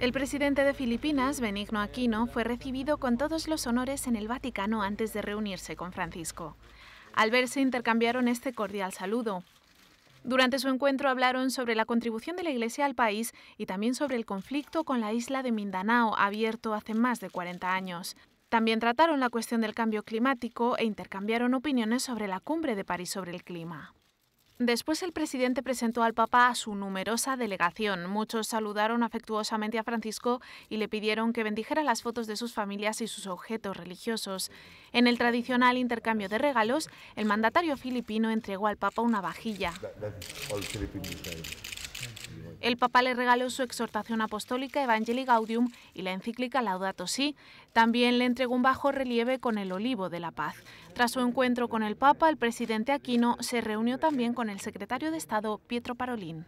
El presidente de Filipinas, Benigno Aquino, fue recibido con todos los honores en el Vaticano antes de reunirse con Francisco. Al verse intercambiaron este cordial saludo. Durante su encuentro hablaron sobre la contribución de la Iglesia al país y también sobre el conflicto con la isla de Mindanao, abierto hace más de 40 años. También trataron la cuestión del cambio climático e intercambiaron opiniones sobre la cumbre de París sobre el clima. Después el presidente presentó al Papa a su numerosa delegación. Muchos saludaron afectuosamente a Francisco y le pidieron que bendijera las fotos de sus familias y sus objetos religiosos. En el tradicional intercambio de regalos, el mandatario filipino entregó al Papa una vajilla. El Papa le regaló su exhortación apostólica Evangelii Gaudium y la encíclica Laudato Si. También le entregó un bajo relieve con el olivo de la paz. Tras su encuentro con el Papa, el presidente Aquino se reunió también con el secretario de Estado Pietro Parolín.